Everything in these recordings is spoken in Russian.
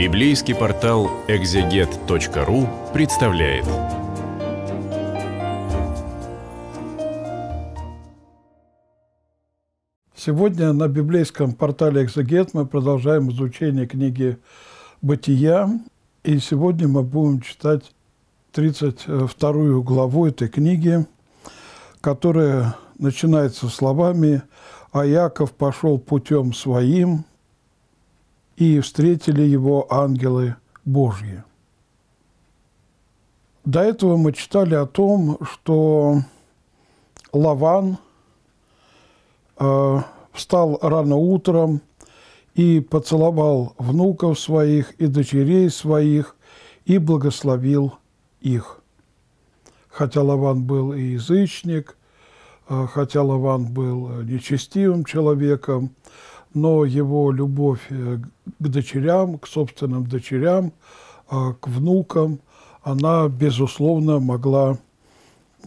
Библейский портал экзегет.ру представляет. Сегодня на библейском портале «Экзегет» мы продолжаем изучение книги «Бытия». И сегодня мы будем читать 32 главу этой книги, которая начинается словами «А Яков пошел путем своим, и встретили его ангелы Божьи. До этого мы читали о том, что Лаван э, встал рано утром и поцеловал внуков своих и дочерей своих и благословил их. Хотя Лаван был и язычник, э, хотя Лаван был нечестивым человеком, но его любовь э, к дочерям, к собственным дочерям, а, к внукам, она, безусловно, могла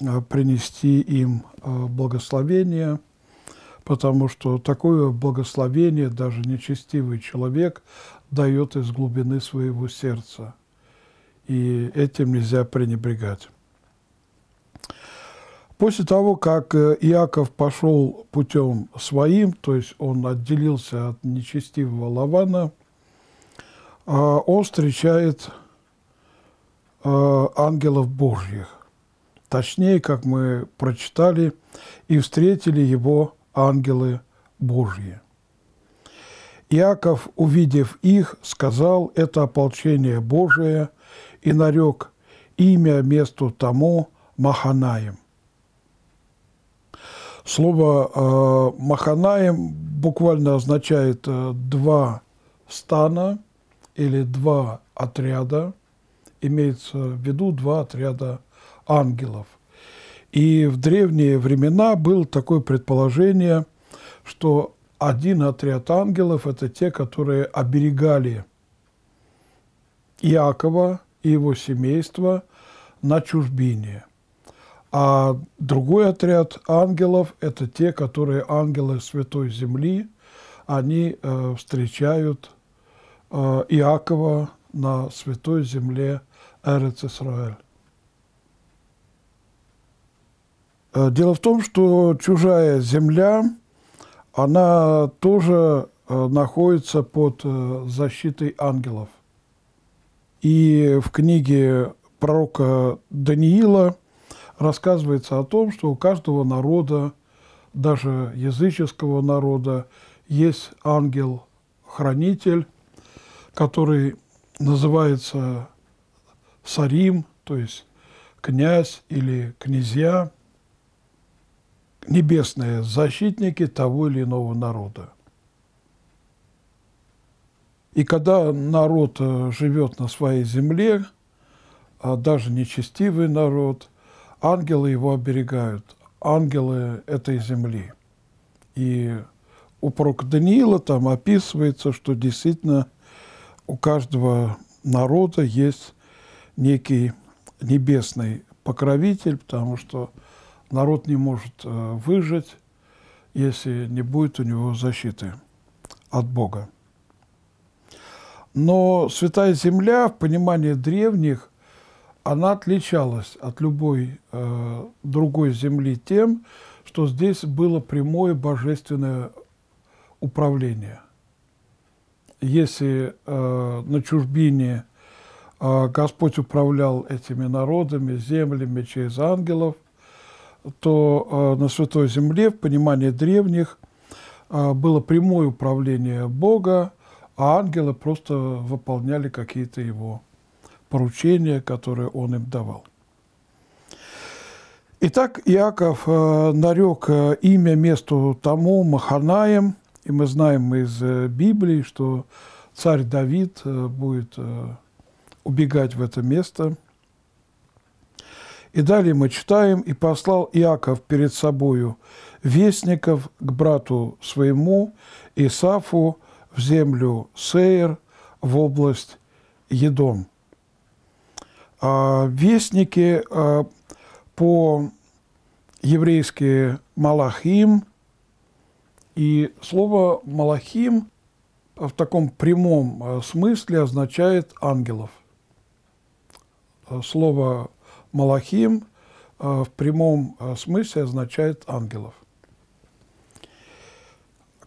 э, принести им э, благословение, потому что такое благословение даже нечестивый человек дает из глубины своего сердца. И этим нельзя пренебрегать. После того, как э, Иаков пошел путем своим, то есть он отделился от нечестивого Лавана, а, он встречает а, ангелов Божьих. Точнее, как мы прочитали, и встретили его ангелы Божьи. Иаков, увидев их, сказал, это ополчение Божие, и нарек имя месту тому Маханаем. Слово э, «маханаем» буквально означает э, «два стана» или «два отряда». Имеется в виду два отряда ангелов. И в древние времена было такое предположение, что один отряд ангелов – это те, которые оберегали Иакова и его семейство на чужбине – а другой отряд ангелов – это те, которые ангелы Святой Земли, они э, встречают э, Иакова на Святой Земле Эрец Исраэль. Э, дело в том, что чужая земля, она тоже э, находится под э, защитой ангелов. И в книге пророка Даниила – рассказывается о том, что у каждого народа, даже языческого народа, есть ангел-хранитель, который называется Сарим, то есть князь или князья, небесные защитники того или иного народа. И когда народ э, живет на своей земле, а даже нечестивый народ – Ангелы его оберегают, ангелы этой земли. И у пророк Даниила там описывается, что действительно у каждого народа есть некий небесный покровитель, потому что народ не может э, выжить, если не будет у него защиты от Бога. Но Святая Земля в понимании древних она отличалась от любой э, другой земли тем, что здесь было прямое божественное управление. Если э, на чужбине э, Господь управлял этими народами, землями через ангелов, то э, на Святой Земле, в понимании древних, э, было прямое управление Бога, а ангелы просто выполняли какие-то его поручения, которые он им давал. Итак, Иаков э, нарек э, имя месту тому Маханаем, и мы знаем из э, Библии, что царь Давид будет убегать в это место. И далее мы читаем, «И послал Иаков перед собою вестников к брату своему Исафу в землю Сеир, в область Едом». А, вестники а, по-еврейски «малахим», и слово «малахим» в таком прямом а, смысле означает «ангелов». Слово «малахим» в прямом смысле означает «ангелов».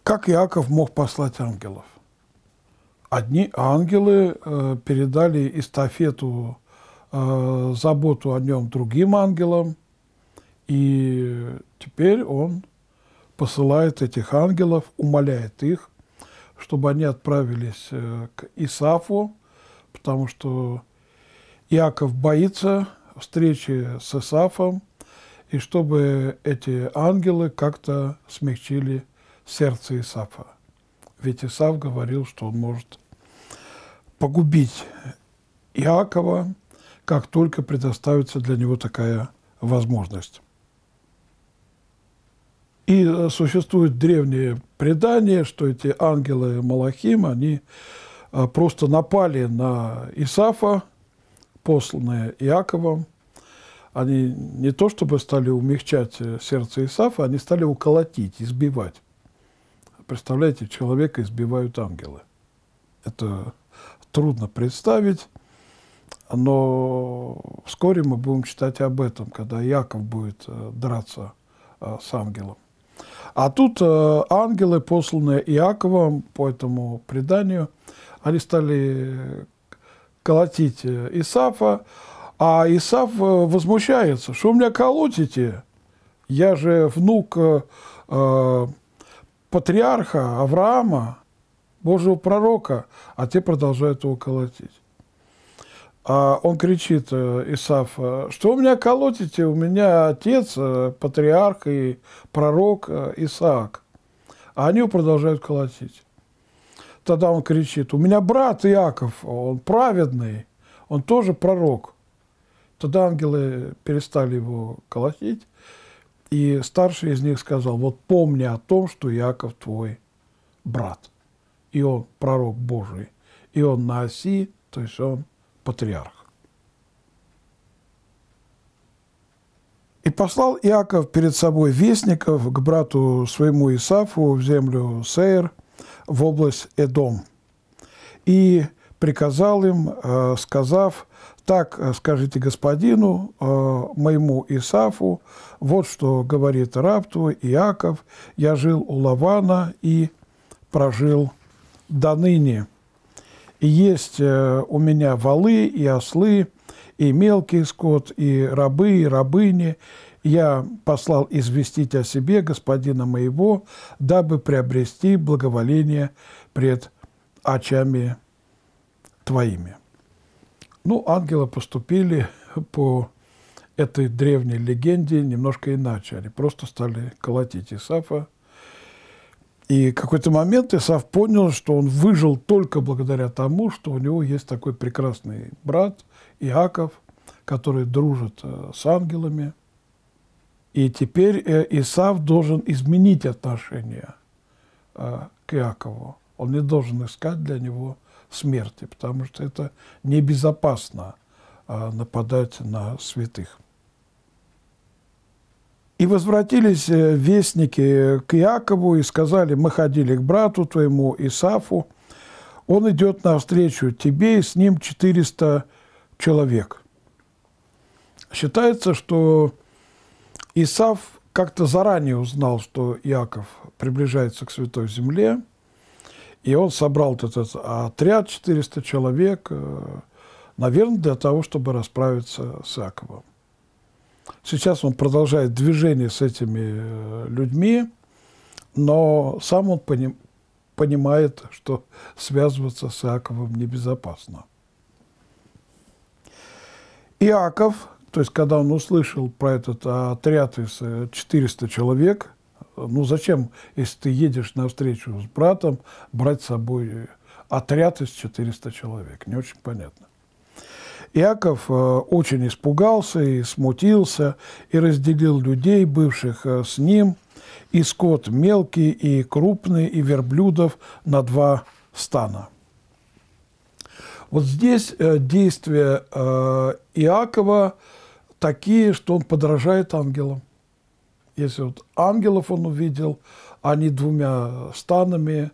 Как Иаков мог послать ангелов? Одни ангелы э, передали эстафету Э, заботу о нем другим ангелам, и теперь он посылает этих ангелов, умоляет их, чтобы они отправились э, к Исафу, потому что Иаков боится встречи с Исафом, и чтобы эти ангелы как-то смягчили сердце Исафа. Ведь Исаф говорил, что он может погубить Иакова, как только предоставится для него такая возможность. И э, существуют древние предания, что эти ангелы Малахим, они э, просто напали на Исафа, посланные Иаковом. Они не то чтобы стали умягчать э, сердце Исафа, они стали уколотить, избивать. Представляете, человека избивают ангелы. Это трудно представить, но вскоре мы будем читать об этом, когда Яков будет э, драться э, с ангелом. А тут э, ангелы, посланные Иаковом по этому преданию, они стали колотить Исафа, а Исаф возмущается, что у меня колотите, я же внук э, патриарха Авраама, Божьего пророка, а те продолжают его колотить. А он кричит, э, Исаф, э, что у меня колотите, у меня отец, э, патриарх и пророк Исаак. А они его продолжают колотить. Тогда он кричит, у меня брат Иаков, он праведный, он тоже пророк. Тогда ангелы перестали его колотить, и старший из них сказал, вот помни о том, что Яков твой брат, и он пророк Божий, и он на оси, то есть он патриарх. И послал Иаков перед собой вестников к брату своему Исафу в землю Сейр, в область Эдом. И приказал им, э, сказав, так э, скажите господину э, моему Исафу, вот что говорит раб твой Иаков, я жил у Лавана и прожил до ныне. Есть э, у меня валы и ослы, и мелкий скот, и рабы, и рабыни. Я послал известить о себе господина моего, дабы приобрести благоволение пред очами твоими». Ну, ангелы поступили по этой древней легенде немножко иначе. Они просто стали колотить Исафа, и какой-то момент Исав понял, что он выжил только благодаря тому, что у него есть такой прекрасный брат Иаков, который дружит э, с ангелами. И теперь э, Исав должен изменить отношение э, к Иакову. Он не должен искать для него смерти, потому что это небезопасно нападать на святых. И возвратились э, вестники к Иакову и сказали, мы ходили к брату твоему Исафу, он идет навстречу тебе, и с ним 400 человек. Считается, что Исаф как-то заранее узнал, что Иаков приближается к Святой Земле, и он собрал этот отряд 400 человек, э, наверное, для того, чтобы расправиться с Иаковом. Сейчас он продолжает движение с этими э, людьми, но сам он поним, понимает, что связываться с Иаковом небезопасно. Иаков, то есть когда он услышал про этот а, отряд из 400 э, человек, ну зачем, если ты едешь на встречу с братом, брать с собой э, отряд из 400 человек? Не очень понятно. Иаков э, очень испугался и смутился, и разделил людей, бывших э, с ним, и скот мелкий, и крупный, и верблюдов на два стана. Вот здесь э, действия Иакова такие, что он подражает ангелам. Если вот ангелов он увидел, они двумя станами,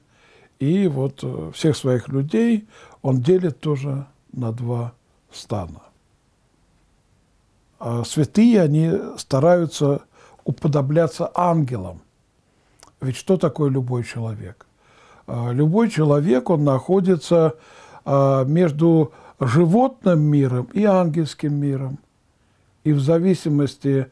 и вот всех своих людей он делит тоже на два стана. А святые, они стараются уподобляться ангелам. Ведь что такое любой человек? А, любой человек, он находится а, между животным миром и ангельским миром. И в зависимости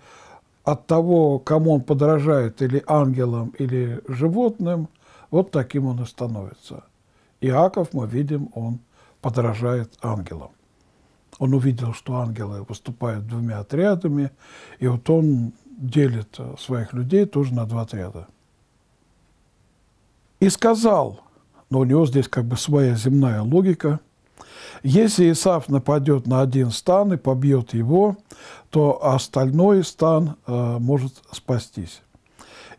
от того, кому он подражает, или ангелам, или животным, вот таким он и становится. Иаков, мы видим, он подражает ангелам. Он увидел, что ангелы выступают двумя отрядами, и вот он делит э, своих людей тоже на два отряда. И сказал, но у него здесь как бы своя земная логика, если Исаф нападет на один стан и побьет его, то остальной стан э, может спастись.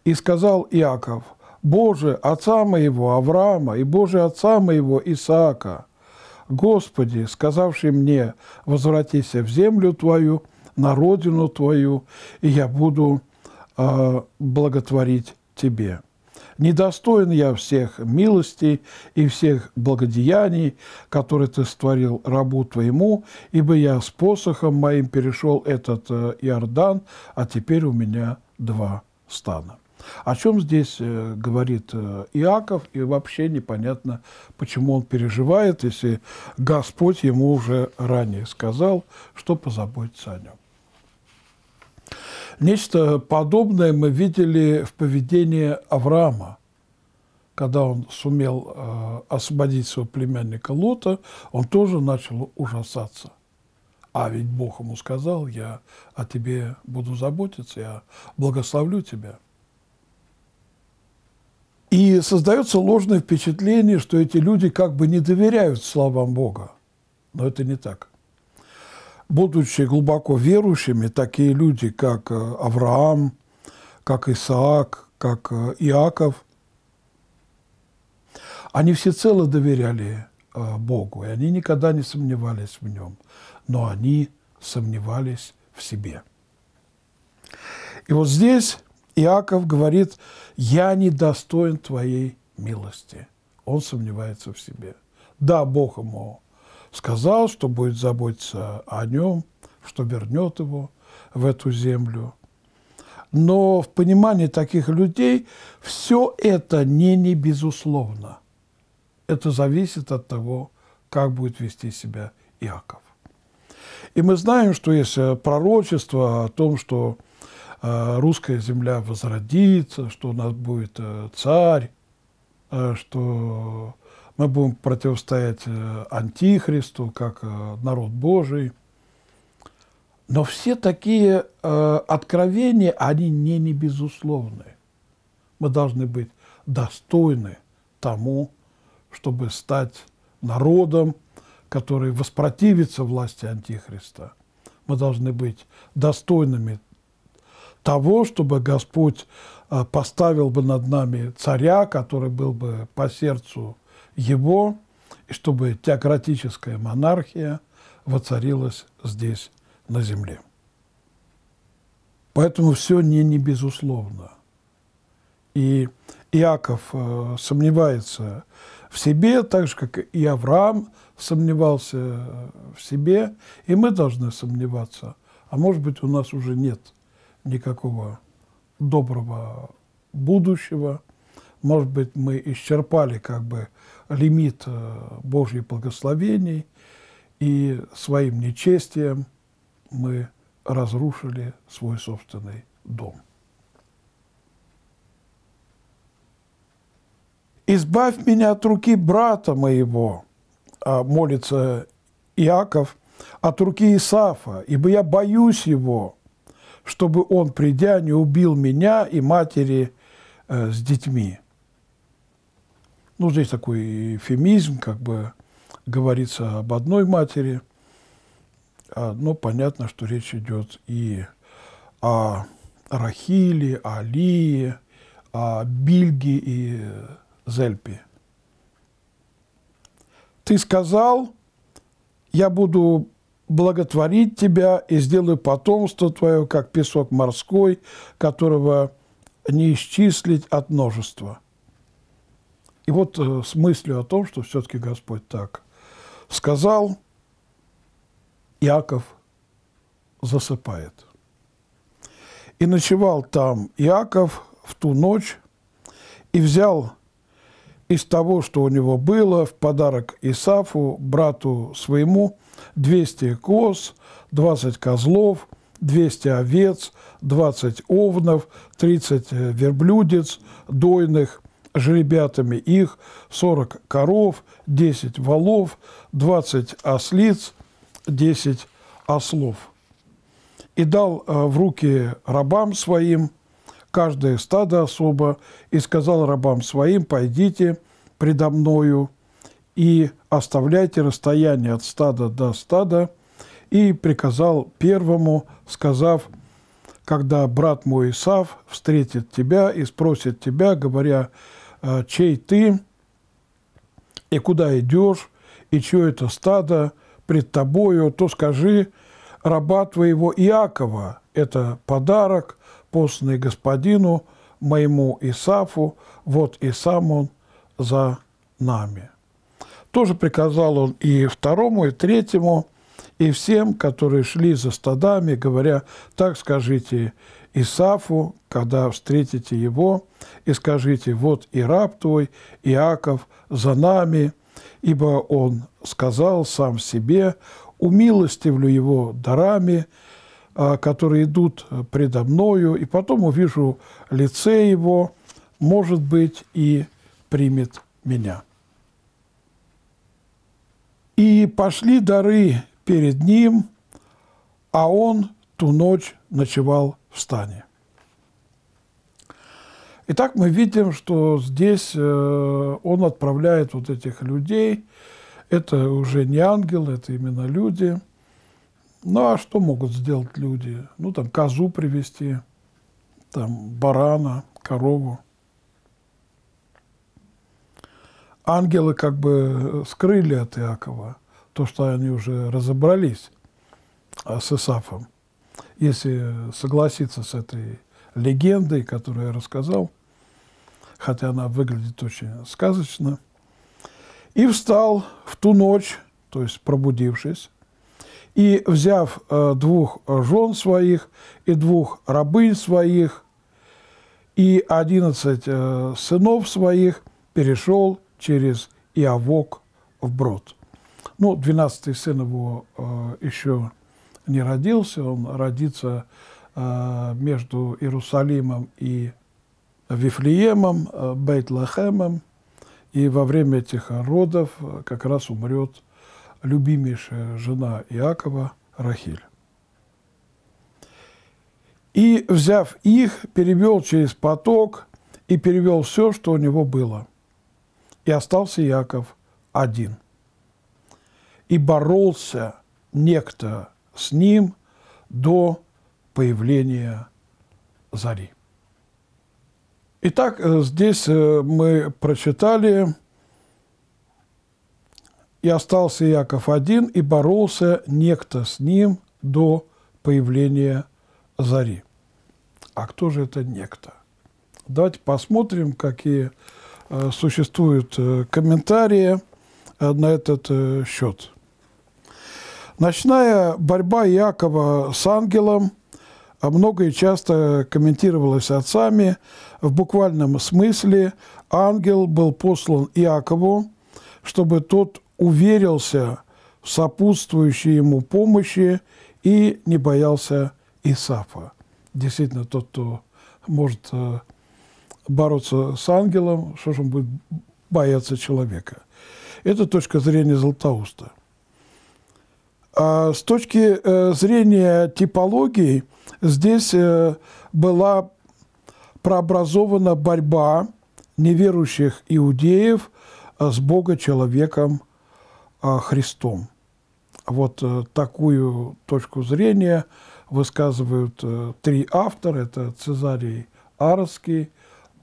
И сказал Иаков, «Боже, отца моего Авраама и Боже, отца моего Исаака, Господи, сказавший мне, возвратись в землю Твою, на родину Твою, и я буду э, благотворить Тебе. Недостоин я всех милостей и всех благодеяний, которые ты створил рабу твоему, ибо я с посохом моим перешел этот э, Иордан, а теперь у меня два стана. О чем здесь э, говорит э, Иаков, и вообще непонятно, почему он переживает, если Господь ему уже ранее сказал, что позаботится о нем. Нечто подобное мы видели в поведении Авраама. Когда он сумел э, освободить своего племянника Лота, он тоже начал ужасаться. А ведь Бог ему сказал, я о тебе буду заботиться, я благословлю тебя. И создается ложное впечатление, что эти люди как бы не доверяют словам Бога. Но это не так. Будучи глубоко верующими, такие люди, как э, Авраам, как Исаак, как э, Иаков, они всецело доверяли э, Богу, и они никогда не сомневались в нем, но они сомневались в себе. И вот здесь Иаков говорит, я не достоин твоей милости. Он сомневается в себе. Да, Бог ему сказал, что будет заботиться о нем, что вернет его в эту землю. Но в понимании таких людей все это не, не безусловно. Это зависит от того, как будет вести себя Иаков. И мы знаем, что есть пророчество о том, что Э, русская земля возродится, что у нас будет э, царь, э, что мы будем противостоять антихристу, как народ Божий. Но все такие откровения, они не, не безусловны. Мы должны быть достойны тому, чтобы стать народом, который воспротивится власти Антихриста. Мы должны быть достойными того, чтобы Господь а, поставил бы над нами царя, который был бы по сердцу его, и чтобы теократическая монархия воцарилась здесь, на земле. Поэтому все не, не безусловно. И Иаков э, сомневается в себе, так же, как и Авраам сомневался э, в себе, и мы должны сомневаться. А может быть, у нас уже нет – никакого доброго будущего. Может быть, мы исчерпали как бы лимит э, Божьих благословений, и своим нечестием мы разрушили свой собственный дом. «Избавь меня от руки брата моего», а молится Иаков, «от руки Исафа, ибо я боюсь его, чтобы он, придя, не убил меня и матери э, с детьми. Ну, здесь такой эфемизм, как бы говорится об одной матери, а, но понятно, что речь идет и о Рахиле, о Лии, о Бильге и Зельпе. Ты сказал, я буду благотворить тебя и сделаю потомство твое, как песок морской, которого не исчислить от множества». И вот э, с мыслью о том, что все-таки Господь так сказал, Иаков засыпает. И ночевал там Иаков в ту ночь и взял из того, что у него было, в подарок Исафу, брату своему, 200 коз, 20 козлов, 200 овец, 20 овнов, 30 э, верблюдец дойных, жеребятами их, 40 коров, 10 валов, 20 ослиц, 10 ослов. И дал э, в руки рабам своим каждое стадо особо, и сказал рабам своим, «Пойдите предо мною, и оставляйте расстояние от стада до стада, и приказал первому, сказав, когда брат мой Исав встретит тебя и спросит тебя, говоря, «А, чей ты и куда идешь, и чье это стадо пред тобою, то скажи, раба твоего Иакова, это подарок, посланный господину моему Исафу, вот и сам он за нами. Тоже приказал он и второму, и третьему, и всем, которые шли за стадами, говоря, так скажите Исафу, когда встретите его, и скажите, вот и раб твой, Иаков, за нами, ибо он сказал сам себе, умилостивлю его дарами, а, которые идут предо мною, и потом увижу лице его, может быть, и примет меня. И пошли дары перед ним, а он ту ночь ночевал в стане. Итак, мы видим, что здесь э, он отправляет вот этих людей. Это уже не ангел, это именно люди. Ну а что могут сделать люди? Ну там козу привести, там барана, корову. ангелы как бы э, скрыли от Иакова то, что они уже разобрались э, с Исафом. Если согласиться с этой легендой, которую я рассказал, хотя она выглядит очень сказочно, и встал в ту ночь, то есть пробудившись, и, взяв э, двух жен своих и двух рабынь своих и одиннадцать сынов своих, перешел через Иовок брод. Ну, двенадцатый сын его э, еще не родился, он родится э, между Иерусалимом и Вифлеемом, э, Бейт-Лахемом, и во время этих родов э, как раз умрет любимейшая жена Иакова Рахиль. И, взяв их, перевел через поток и перевел все, что у него было – и остался Яков один. И боролся некто с ним до появления зари. Итак, э, здесь э, мы прочитали «И остался Яков один, и боролся некто с ним до появления зари». А кто же это некто? Давайте посмотрим, какие Э, существуют э, комментарии на этот э, счет. Ночная борьба Якова с ангелом а много и часто комментировалась отцами. В буквальном смысле ангел был послан Иакову, чтобы тот уверился в сопутствующей ему помощи и не боялся Исафа. Действительно, тот, кто может бороться с ангелом, что же он будет бояться человека. Это точка зрения Златоуста. А с точки э, зрения типологии здесь э, была прообразована борьба неверующих иудеев э, с Бога-человеком Христом. Вот такую точку зрения высказывают три автора. Это Цезарий Аровский,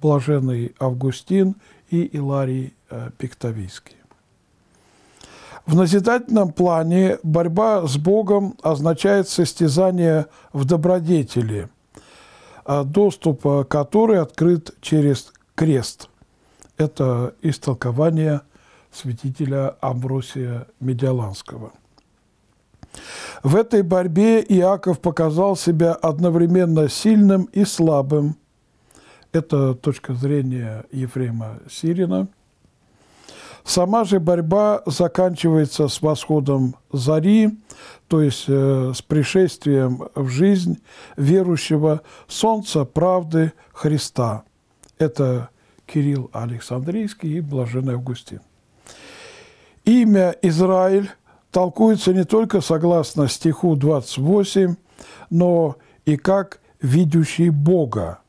блаженный Августин и Иларий э, Пиктовийский. В назидательном плане борьба с Богом означает состязание в добродетели, э, доступ э, которой открыт через крест. Это истолкование святителя Амбросия Медиаланского. В этой борьбе Иаков показал себя одновременно сильным и слабым – это точка зрения Ефрема Сирина. Сама же борьба заканчивается с восходом зари, то есть э, с пришествием в жизнь верующего солнца правды Христа. Это Кирилл Александрийский и Блаженный Августин. Имя Израиль толкуется не только согласно стиху 28, но и как видящий Бога,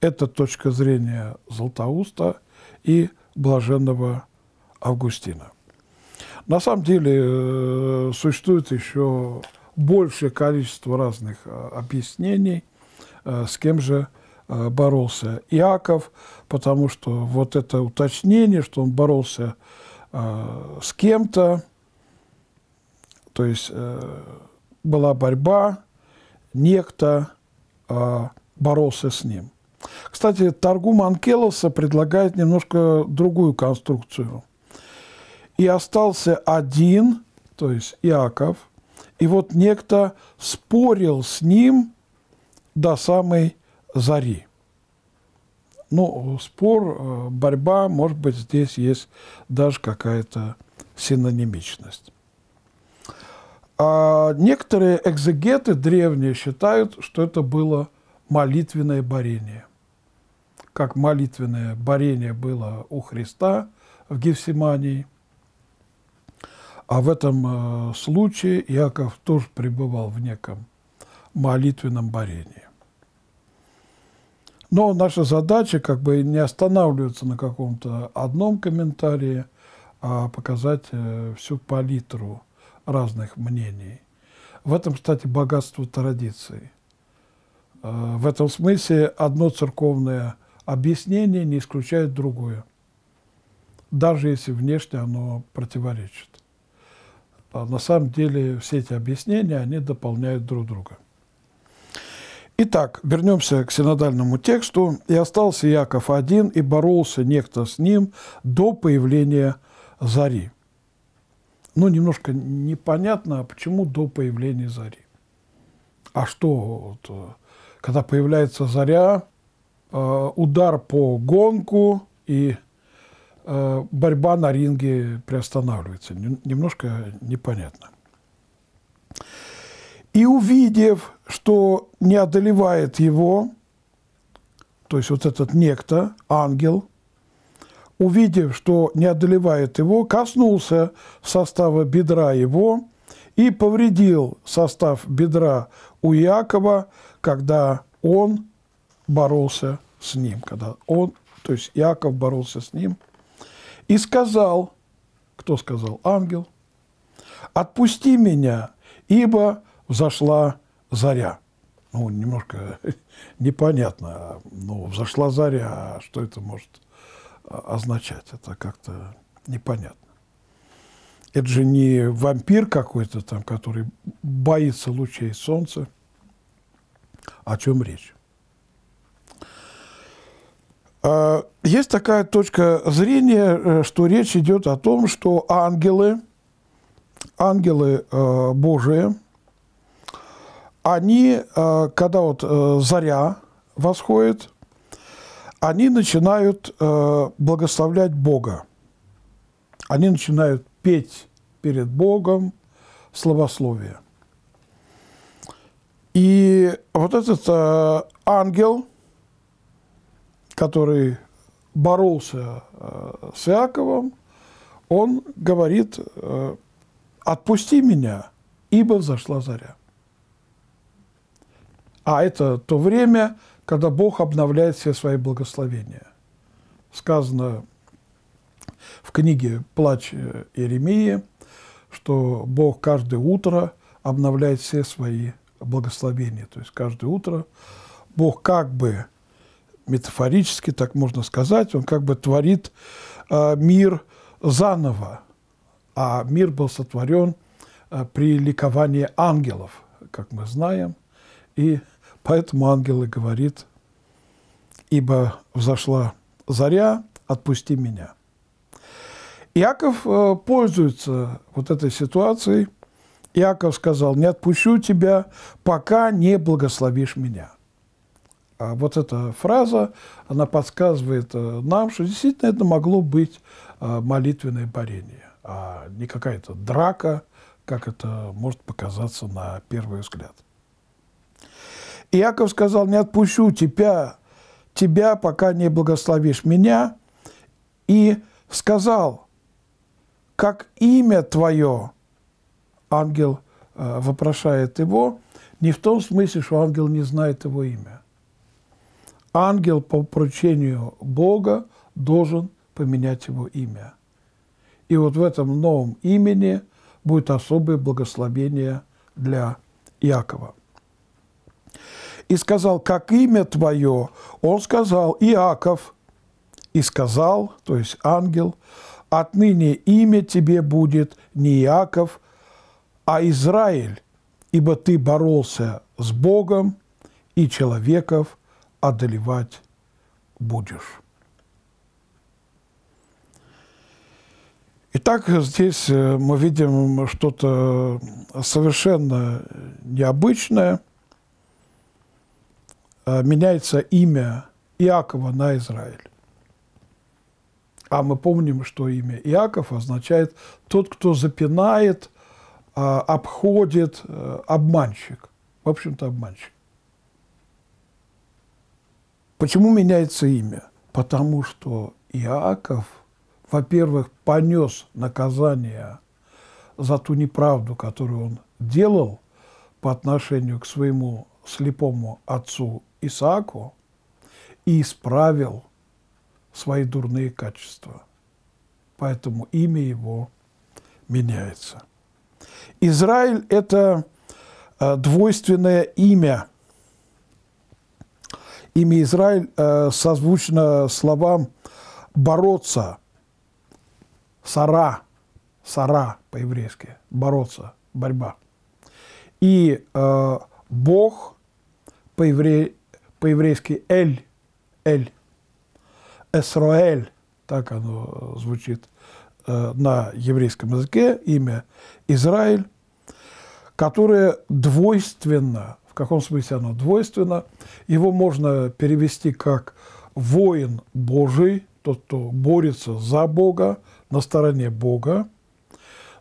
это точка зрения Златоуста и блаженного Августина. На самом деле э, существует еще большее количество разных э, объяснений, э, с кем же боролся Иаков, потому что вот это уточнение, что он боролся с кем-то, то есть была борьба, некто а, боролся с ним. Кстати, Таргум Анкелоса предлагает немножко другую конструкцию. «И остался один», то есть Иаков, и вот некто спорил с ним до самой зари. Ну, спор, э, борьба, может быть, здесь есть даже какая-то синонимичность. А некоторые экзегеты древние считают, что это было молитвенное борение как молитвенное борение было у Христа в Гефсимании. А в этом э, случае Иаков тоже пребывал в неком молитвенном борении. Но наша задача как бы не останавливаться на каком-то одном комментарии, а показать э, всю палитру разных мнений. В этом, кстати, богатство традиций. Э, в этом смысле одно церковное Объяснение не исключает другое, даже если внешне оно противоречит. А на самом деле все эти объяснения, они дополняют друг друга. Итак, вернемся к синодальному тексту. «И остался Яков один, и боролся некто с ним до появления зари». Ну, немножко непонятно, а почему до появления зари. А что, вот, э, когда появляется заря, Э, удар по гонку и э, борьба на ринге приостанавливается. Немножко непонятно. И увидев, что не одолевает его, то есть вот этот некто, ангел, увидев, что не одолевает его, коснулся состава бедра его и повредил состав бедра у Иакова, когда он боролся с ним, когда он, то есть Иаков боролся с ним, и сказал, кто сказал? Ангел, «Отпусти меня, ибо взошла заря». Ну, немножко непонятно, ну, взошла заря, а что это может а, означать, это как-то непонятно. Это же не вампир какой-то там, который боится лучей солнца. О чем речь? А, есть такая точка зрения, э, что речь идет о том, что ангелы, ангелы э, Божии, они, э, когда вот заря восходит, они начинают благословлять Бога. Они начинают петь перед Богом словословие. И вот этот ангел – который боролся э, с Иаковом, он говорит, э, отпусти меня, ибо взошла заря. А это то время, когда Бог обновляет все свои благословения. Сказано в книге «Плач э, Иеремии», что Бог каждое утро обновляет все свои благословения. То есть каждое утро Бог как бы метафорически, так можно сказать, он как бы творит э, мир заново, а мир был сотворен э, при ликовании ангелов, как мы знаем, и поэтому ангелы говорит, ибо взошла заря, отпусти меня. Иаков э, пользуется вот этой ситуацией. Иаков сказал, не отпущу тебя, пока не благословишь меня. А вот эта фраза, она подсказывает э, нам, что действительно это могло быть э, молитвенное борение, а не какая-то драка, как это может показаться на первый взгляд. Иаков сказал, не отпущу тебя, тебя, пока не благословишь меня, и сказал, как имя твое, ангел э, вопрошает его, не в том смысле, что ангел не знает его имя, ангел по поручению Бога должен поменять его имя. И вот в этом новом имени будет особое благословение для Иакова. И сказал, как имя твое, он сказал Иаков, и сказал, то есть ангел, отныне имя тебе будет не Иаков, а Израиль, ибо ты боролся с Богом и человеков одолевать будешь. Итак, здесь э, мы видим что-то совершенно необычное. Э, меняется имя Иакова на Израиль. А мы помним, что имя Иаков означает «тот, кто запинает, а, обходит, э, обманщик». В общем-то, обманщик. Почему меняется имя? Потому что Иаков, во-первых, понес наказание за ту неправду, которую он делал по отношению к своему слепому отцу Исааку, и исправил свои дурные качества. Поэтому имя его меняется. Израиль – это э, двойственное имя – Имя Израиль э, созвучно словам «бороться», «сара», «сара» по-еврейски, «бороться», «борьба». И э, «бог» по-еврейски по «эль», «эль», «эсроэль», так оно звучит э, на еврейском языке, имя Израиль, которое двойственно каком смысле оно двойственно. Его можно перевести как «воин Божий», тот, кто борется за Бога, на стороне Бога,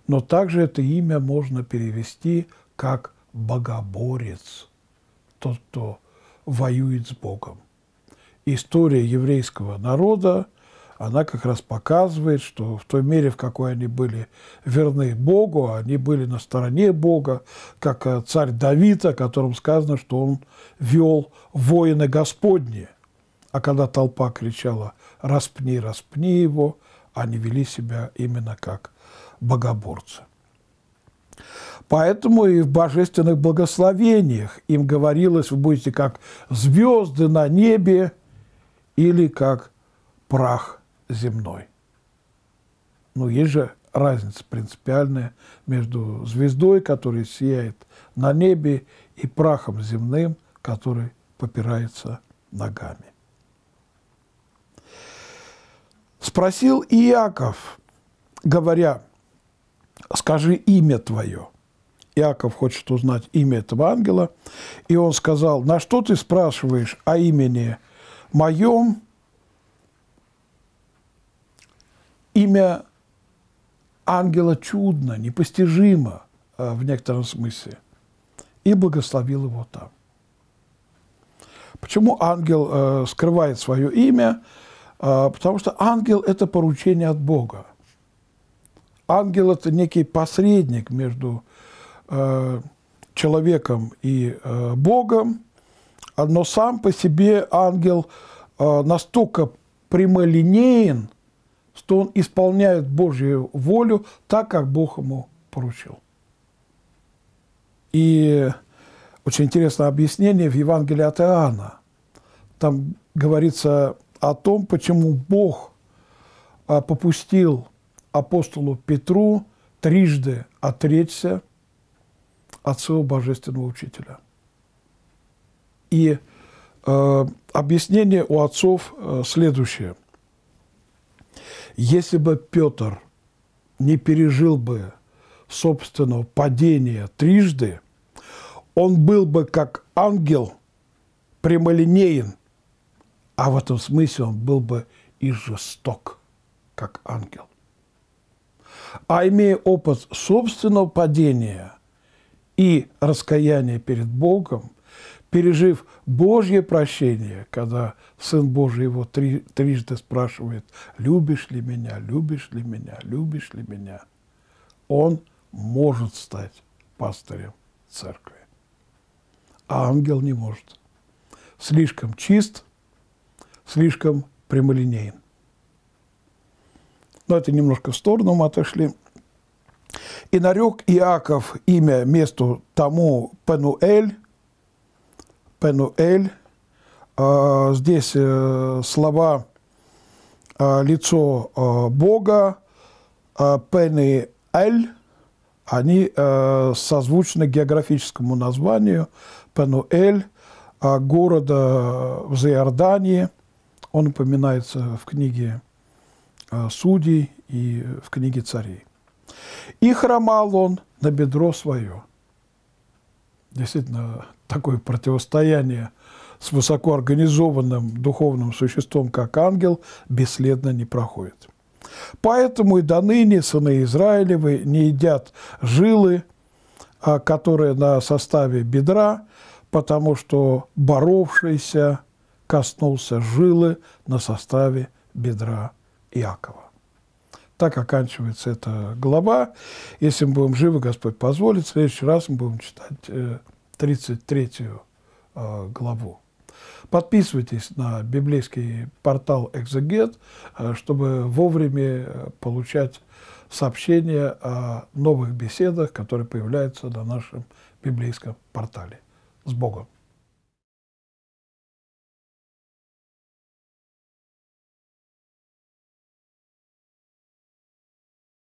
но также это имя можно перевести как «богоборец», тот, кто воюет с Богом. История еврейского народа – она как раз показывает, что в той мере, в какой они были верны Богу, они были на стороне Бога, как э, царь Давид, о котором сказано, что он вел воины Господни. А когда толпа кричала «распни, распни его», они вели себя именно как богоборцы. Поэтому и в божественных благословениях им говорилось, вы будете как звезды на небе или как прах земной. Но есть же разница принципиальная между звездой, которая сияет на небе, и прахом земным, который попирается ногами. Спросил Иаков, говоря, скажи имя твое. Иаков хочет узнать имя этого ангела, и он сказал, на что ты спрашиваешь о имени моем, имя ангела чудно, непостижимо э, в некотором смысле, и благословил его там. Почему ангел э, скрывает свое имя? Э, потому что ангел – это поручение от Бога. Ангел – это некий посредник между человеком и Богом, но сам по себе ангел настолько прямолинеен – что он исполняет Божью волю так, как Бог ему поручил. И очень интересное объяснение в Евангелии от Иоанна. Там говорится о том, почему Бог а, попустил апостолу Петру трижды отречься от своего божественного учителя. И э, объяснение у отцов э, следующее – если бы Петр не пережил бы собственного падения трижды, он был бы как ангел прямолинеен, а в этом смысле он был бы и жесток, как ангел. А имея опыт собственного падения и раскаяния перед Богом – пережив Божье прощение, когда Сын Божий его три, трижды спрашивает, «Любишь ли меня? Любишь ли меня? Любишь ли меня?» Он может стать пастырем церкви. А ангел не может. Слишком чист, слишком прямолинеен. Но это немножко в сторону мы отошли. «И нарек Иаков имя месту тому Пенуэль, Пенуэль. А, здесь э, слова а, «лицо а, Бога», Пенуэль, они э, созвучны географическому названию Пенуэль, города в Зайордании. Он упоминается в книге э, «Судей» и в книге «Царей». И хромал он на бедро свое – действительно такое противостояние с высокоорганизованным духовным существом, как ангел, бесследно не проходит. Поэтому и до ныне сыны Израилевы не едят жилы, а, которые на составе бедра, потому что боровшийся коснулся жилы на составе бедра Иакова. Так оканчивается эта глава. Если мы будем живы, Господь позволит, в следующий раз мы будем читать 33 э, э, главу. Подписывайтесь на библейский портал «Экзегет», э, чтобы вовремя получать сообщения о новых беседах, которые появляются на нашем библейском портале. С Богом!